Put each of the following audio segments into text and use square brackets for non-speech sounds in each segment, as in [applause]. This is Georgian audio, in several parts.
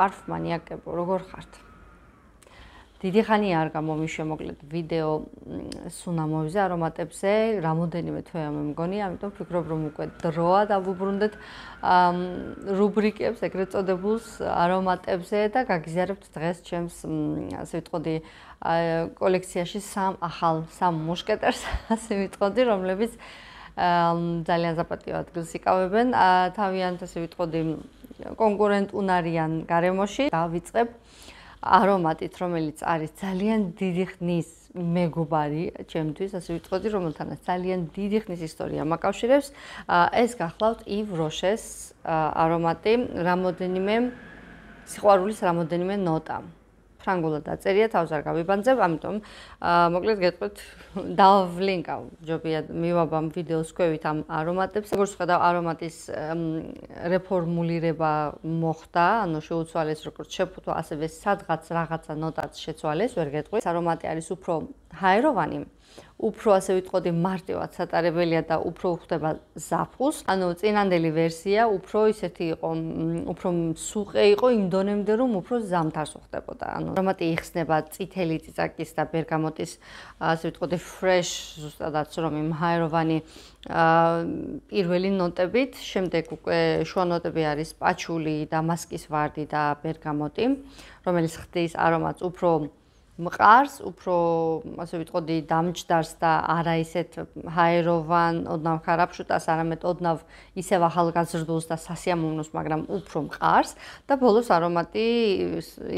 პარფმანიაკებო, როგორ ხართ? დიდი ხანია არ გამომიშვე მოკლედ ვიდეო სუნამოვზე არომატებზე, რამოდენიმე თვე ამ მგონი, ამიტომ ფიქრობ რომ უკვე დროა დაუბრუნდეთ რუბრიკებს, ეგრეთ წოდებულს არომატებზე და გაგიზარებთ დღეს ჩემს ასე ვიტყოდი კოლექციაში სამ ახალ სამ მუშკეტერს, [laughs] ასე ვიტყოდი, რომლებიც ძალიან საპატიო ადგილს იკავებენ. თავიანთ ასე ვიტყოდი კონკურენტუნარიან გარემოში დავიწყებ არომატით, რომელიც არის ძალიან დიდი ხნის მეგობარი ჩემთვის, ასე ვიტყოდი, რომელთანაც ძალიან დიდი ხნის ისტორია მაკავშირებს. ეს გახლავთ ივ როშეს არომატი, რამოდენიმე სიყვარულის რამოდენიმე ნოტა. ფრანგულად აწერია თავს არ გავიბანძებ ამიტომ მოკლედ გეტყვით დავლინკავ ჯობია მივაბამ ვიდეოს ყვევით ამ არომატებს როგორც ხედავ არომატის რეფორმულირება მოხდა ანუ შეუცვალეს როგორც შეფუთვა ასევე სადღაც რაღაცა ნოტაც შეცვალეს ვერ გეტყვით არომატი არის უფრო ჰაეროვანი უფრო ასე ვიტყოდი მარტივად სატარებელია და უფრო ხდება ზაფხულს. ანუ წინანდელი ვერსია უფრო ისეთი იყო, უფრო სუყე იყო ინდონემდე, რომ უფრო ზამთარს უხდებოდა. ანუ რომატი იხსნება წითელი ციცაკის და ბერგამოტის ასე ვიტყოდი ფრეშ ზუსტადაც რომ იმ ハイ როვანი პირველი ნოტებით, შემდეგ უკვე შუა ნოტები არის პაჩული, დამასკის ვარდი და ბერგამოტი, რომელიც ხდის არომატს უფრო მყარს, უფრო ასე ვიტყოდი, დამჭდარს და არა ისეთ ჰაეროვან ოდნავ ხარაფშუტას, არამედ ოდნავ ისევ ახალგაზრდულს და სასიამოვნოს, მაგრამ უფრო მყარს და ბოლოს არომატი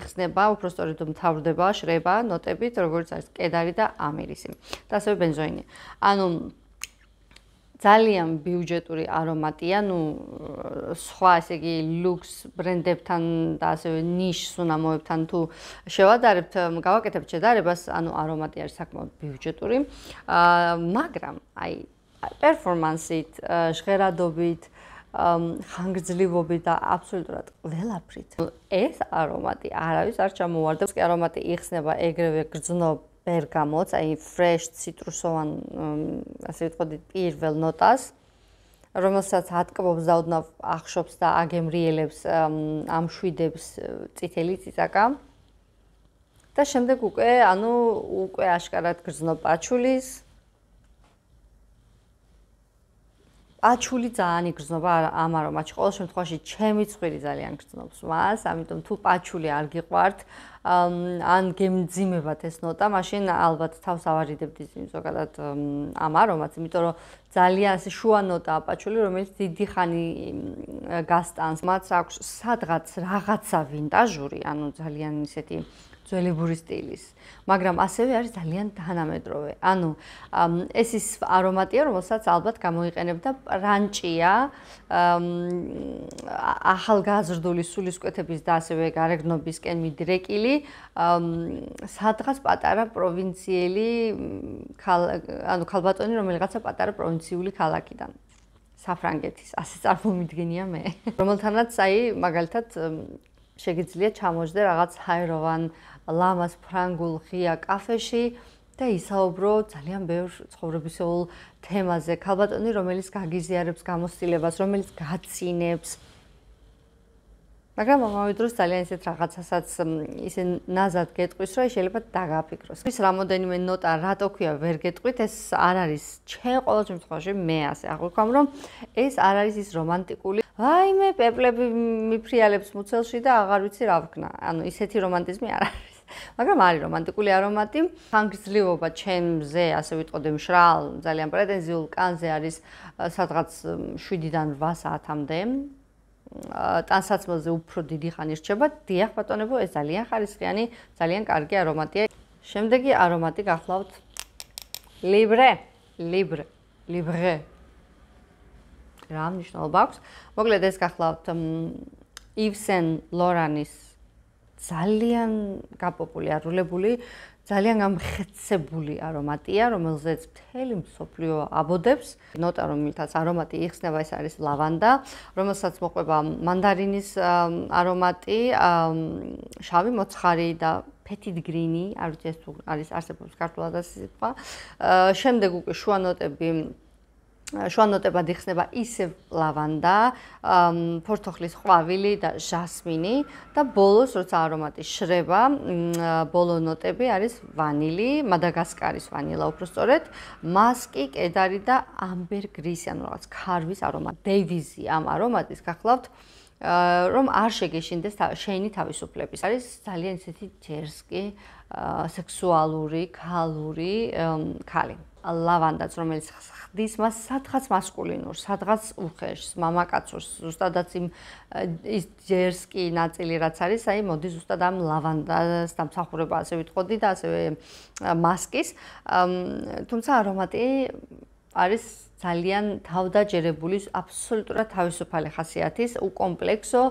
იხსნება, უფრო სწორედ მთავრდება, შრება ნოტებით, როგორც არის კედარი და ამირისი და ასევე бенზოინი. ანუ ძალიან ბიუჯეტური არომატია, ну, სხვა, ესე იგი, люкс ბრენდებთან და ასევე ნიშ სუნამოებთან თუ შევადარებთ, გავაკეთებთ შედარებას, ანუ არომატი არის საკმაოდ ბიუჯეტური. აა, მაგრამ აი პერფორმანსით, ჟღერადობით, ხანგრძლივობით და აბსოლუტურად ყველაფრით ეს არომატი არავის არ ჩამოვარდა. ეს კი არომატი იხსნება ეგრევე გრძნობ ბერგამოტს, აი ფრეშ ციტრუსოვან, ასე ვთქვათ, პირველ ნოტას, რომელსაც ატკბობს და უდნა ახშობს და აგემრიელებს, ამშვიდებს წითელი ციტაკა. და შემდეგ უკვე, ანუ უკვე აშკარად გრძნობ პაჩულის, აჩული ძალიან იგრძნობა ამარო მაჩი ყოველ შემთხვევაში ჩემი წვირი ძალიან გრძნობს მას ამიტომ თუ პაჩული არ გიყვართ ან გემძიმებათ ეს ნოტა მაშინ ალბათ თავს ავარიდებდი ზოგადად ამარო მაც იმიტომ რომ ძალიან ეს შუა ნოტაა პაჩული რომელიც დიდი ხანი გასტანს მაც აქვს სადღაც რაღაცა ვინტაჟური ანუ ძალიან ისეთი ძველი ბური სტილის, მაგრამ ასევე არის ძალიან თანამედროვე. ანუ ეს ის არომატია, რომელსაც ალბათ გამოიყენებდა პრანჭია, ახალგაზრდული სულისკვეთების და ასევე გარეგნობისკენ მიდრეკილი, სადღაც პატარა პროვინციელი, ანუ ქალბატონი რომელიღაცა პატარა პროვინციული ქალაქიდან. საფრანგეთის, ასე წარმომიდგენია მე. რომელთანაც აი მაგალითად შეგიძლია ჩამოვიდე რაღაც ჰაიროვან ლამას ფრანგულ ღია კაფეში და ისაუბრო ძალიან ბევრ ცხოვრებისეულ თემაზე. ქალბატონი, რომელიც გაგიზიარებს გამოცდილებას, რომელიც გაცინებს, მაგრამ ამავე დროს ძალიან ისეთ რაღაცასაც ისე ნაზად გეტყვის, რომ შეიძლება დააფიქროს. ის რამოდენიმე ნოტა რატო ქვია ვერ გეტყვით, ეს არ არის ჩვენ ყოველ შემთხვევაში მე ასე აღვიქვამ, რომ ეს არ არის ის რომანტიკული. ვაიმე, პეპლები მიფრიალებს მუცელში და აღარ ვიცი რა ვქნა. ანუ ისეთი რომანტიზმი არ არის. მაგრამ არის რომანტიკული არომატი. ხანგრძლივობა ჩემზე, ასე ვიტყოდი, მშრალ, ძალიან პრეტენზიულ კანზე არის სადღაც 7-დან 8 საათამდე. ტანსაცმელზე უფრო დიდი ხანი რჩება. დიახ ბატონებო, ეს ძალიან ხარისხიანი, ძალიან კარგი არომატია. შემდეგი არომატი გახლავთ. ლიბრე, ლიბრე, ლიბრე. რა მნიშვნელობა აქვს? მოკლედ ეს გახლავთ ივსენ ლორანის ძალიან გაპოპული არულებული ძალიან გამხცებული არომატია, რომელზეც მთელი მსოფლიო აბოდებს. ნოტა რომ თაც არომატი იხსნება, ეს არის ლავანდა, რომელსაც მოყვება მანდარინის არომატი, შავი მოცხარი და petit greeny, არ ვიცი ეს თუ არის არსებობს ქართულად ასე სიტყვა. შემდეგ უკვე შუა ნოტები შუანოტებად იხსნება ისევ ლავანდა, პორტოხლის ყვავილი და ჟასმინი და ბოლოს როცა არომატი შრება, ბოლო ნოტები არის ვანილი, მადაგასკარის ვანილა უფრო სწორედ, მასკი, კედარი და ამბერგრისი, ანუ რაღაც ქარვის არომატი. დევიზი ამ არომატის გახლავთ რომ არ შეგეშინდეს შენი თავისუფლების. არის ძალიან ისეთი ჯერსკი, სექსუალური, ქალური, ქალი. ლავანდაც რომელიც ხდის მას სადღაც მასკულინურ, სადღაც უხეშს, მამაკაცურს, ზუსტადაც იმ ის ჯერსკი ნაწილი რაც არის, აი მოდი ზუსტად ამ ლავანდას დამსახურება ასე ვიტყოდი და ასევე მასკის. თუმცა არომატი არის ძალიან თავდაჯერებული, აბსოლუტურად თავისუფალი ხასიათის, უკომპლექსო,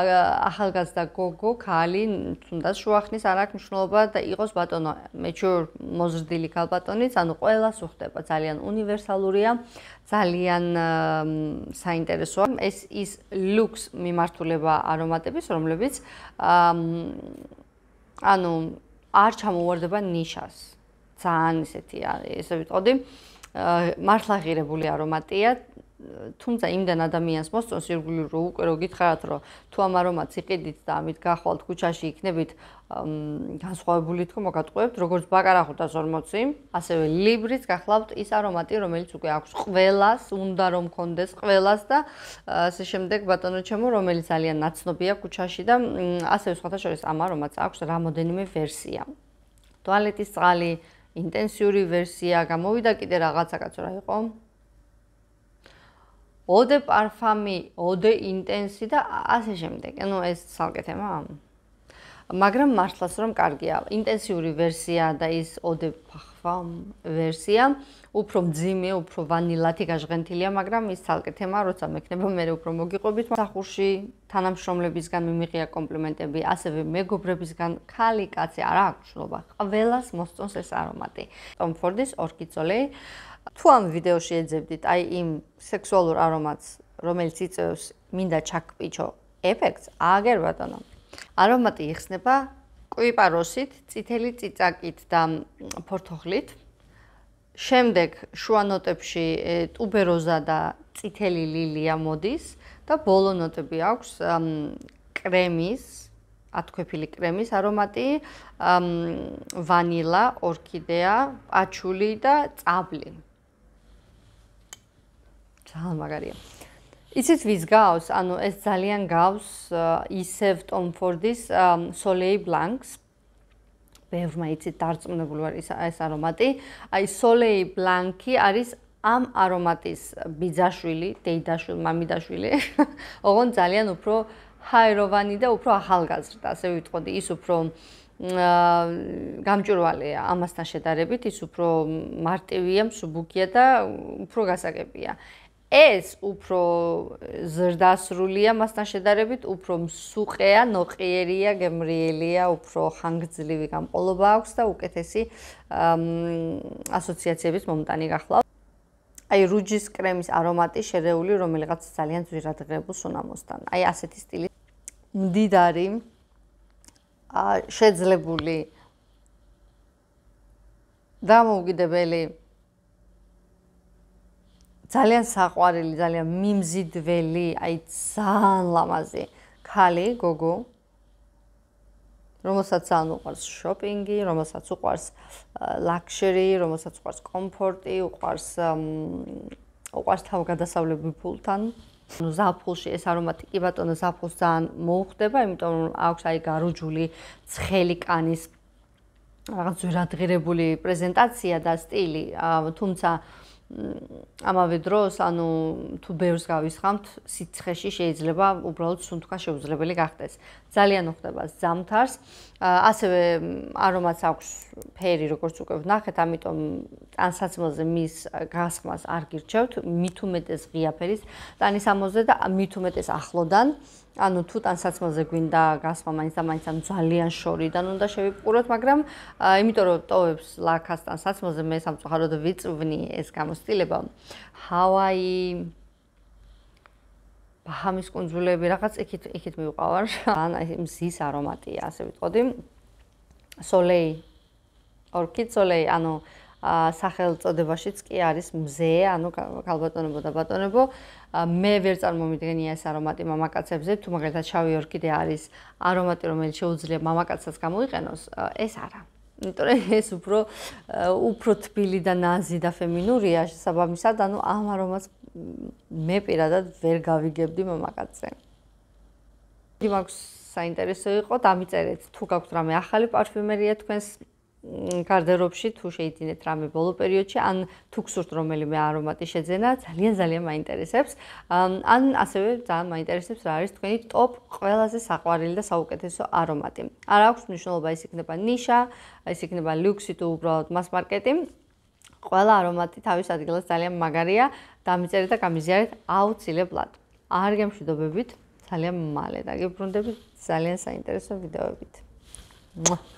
ახალგაზრდა გოგო, ქალი, თუნდაც შუახნის არაკნიშნულობა და იყოს ბატონო, მეჩურ მოზრდილი ქალბატონიც, ანუ ყოველას უხდება, ძალიან უნივერსალურია, ძალიან საინტერესოა. ეს ის ლუქს მიმართულება არომატების, რომლებიც ანუ არ ჩამოვარდება ნიშას. ძალიან ისეთი არის, ესე ვიტყოდი. მართლა ღირებული არომატია თუმცა იმდან ადამიანს მოსწონს ირგული რო უკვე რო გითხარათ რომ თუ ამ არომატს იყიდით და ამით გახვალთ ქუჩაში იქნებით განსხვავებული თქო მოგატყუებთ როგორც ბაკარახუთას 40 ასევე ლიბრიც გახლავთ ის არომატი რომელიც უკვე აქვს ყველას უნდა რომ კონდეს ყველას და ასე შემდეგ ბატონო ჩემო რომელიც ძალიან ნაცნობია ქუჩაში და ასევე სხვათა შორის ამ არომატს აქვს რამოდენიმე ვერსია ტუალეტის წყალი ინტენსიური ვერსია გამოვიდა კიდე რაღაცაკაც რა იყო. ოდე პარფამი, ოდე ინტენსი და ასე შემდეგ. ანუ ეს საკეთემა? მაგრამ მართლაც რომ კარგია. ინტენსიური ვერსია და ის ოდე ფახვამ ვერსია, უფრო ძიმე, უფრო ვანილათი გაჟღენთილია, მაგრამ ის თალკე თემა, როცა მექნება მე უფრო მოგიყვებით. სახურში თანამშრომლებისგან მიმიღია კომპლიმენტები, ასევე მეგობრებისგან, ხალი კაცი არა აღჩნობა. ყველას მოსწონს ეს არომატი. Tom Ford-ის ორქიძოლე. თუ ამ ვიდეოში ეძებდით აი იმ სექსუალურ არომატს, რომელიც იწევს მინდა ჩაკპიჩო ეფექტს, ააგერ ბატონო. არომატი იხსნება კვიპაროსით, წითელი წიწაკით და ფორთოხლით. შემდეგ შუა ნოტებში ტუბეროზა და წითელი ლილია მოდის და ბოლო ნოტები აქვს კრემის, ათქვეფილი კრემის არომატი, ვანილა, ორქიდეა, პაჩული და წაბლი. ძალიან მაგარია. იცით ვის გავს, ანუ ეს ძალიან გავს ისევ ტომფორდის სოლეი ბლანკს. ბევრმა იცით დარწმუნებული ვარ ის ეს არომატი. აი სოლეი ბლანკი არის ამ არომატის ბიძაშვილი, დეიდაშვილი, მამიდაშვილი. [laughs] ოღონ ძალიან უფრო ჰაიროვანი და უფრო ახალგაზრდა, ასე ვიტყოდი, ის უფრო აა გამჭვირვალეა ამასთან შედარებით, ის უფრო მარტივია, მსუბუქია და უფრო გასაგებია. ეს უფრო ზრდასრულია მასთან შედარებით, უფრო მსუყეა, ნოყიერია, გემრიელია, უფრო ხანგრძლივი გამყოლობა აქვს და უკეთესი ასოციაციების მომტანი გახლავს. აი რუჯის კრემის არომატი შერეული, რომელიღაც ძალიან ძვირადღირებულ სუნამოსთან. აი ასეთი სტილი მდიდარი შეძლებული დამოუკიდებელი ძალიან საყვარელი, ძალიან მიმზიდველი, აი ძალიან ლამაზი ხალი, გოგო. რომელსაც ძალიან უყვარს შოპინგი, რომელსაც უყვარს ლაქშერი, რომელსაც უყვარს კომფორტი, უყვარს უყვარს თავგადასავლები ფულთან. ну запуши эс ароматики батона запус ძალიან მოუხდება, იმიტომ რომ აქვს აი გარუჯული, ცხელი კანის რაღაც ვერადღირებული პრეზენტაცია და სტილი, თუმცა ამავე დროს, ანუ თუ ბევრს გავისხამთ, სიცხეში შეიძლება უბრალოდ სუნთქვა შეუძლებელი გახდეს. ძალიან უხდება ზამთარს. ასევე არომაც აქვს ფერი, როგორც უკვე ვნახეთ, ამიტომ ტანსაცმელზე მის გასხმას არ გირჩევთ, მithumetes ღია ფერის, ტანისამოზე და მithumetes ახლოდან. ანუ თუ ტანსაცმელზე გვინდა გასხმა, მაინც ამაინც ამ ძალიან შორიდან უნდა შევიპყროთ, მაგრამ იმიტომ რომ ტოვებს ლაქასთან საცმელზე მე სამწუხაროდ ვიწვნი ეს გამო გამოსტილება ჰავაი ბაჰამის კუნძულები რაღაც ეგეთ ეგეთ მიყვარ ან აი მზის არომატია ასე ვიტყოდი სოლეი ორქიდ სოლეი ანუ ა სახელწოდებაშიც კი არის მზე, ანუ ქალბატონებო და ბატონებო, მე ვერ წარმომიდგენია ეს არომატი მამაკაცებზე, თუ მაგალითად შავი ორქიდე არის არომატი, რომელიც შეუძლია მამაკაცსაც გამოიყენოს, ეს არა. იმიტომ რომ ეს უფრო უფრო თბილი და ნაზი და ფემინურია შესაბამისად, ანუ ამა რომაც მე პირადად ვერ გავიგებდი მომაკაცზე. იმაქვს საინტერესო იყო, დამიწერეთ თუ გაქვთ რამე ახალი პარფიუმერია თქვენს გარდერობში თუ შეიძლება რამე ბოლო პერიოდში ან თუ გსურთ რომელიმე არომატი შეძენა, ძალიან ძალიან მაინტერესებს. ან ასევე ძალიან მაინტერესებს რა არის თქვენი ტოპ ყველაზე საყვარელი და საუკეთესო არომატი. არა აქვს მნიშვნელობა ის იქნება ნიშა, ის იქნება ლუქსი თუ უბრალოდ mass market-ი. ყველა არომატი თავის ადგილას ძალიან მაგარია, დამიწერეთ და გამიზიარეთ აუცილებლად. არ გემშვიდობებით, ძალიან მალე დაგიბრუნდებით ძალიან საინტერესო ვიდეოებით. მუა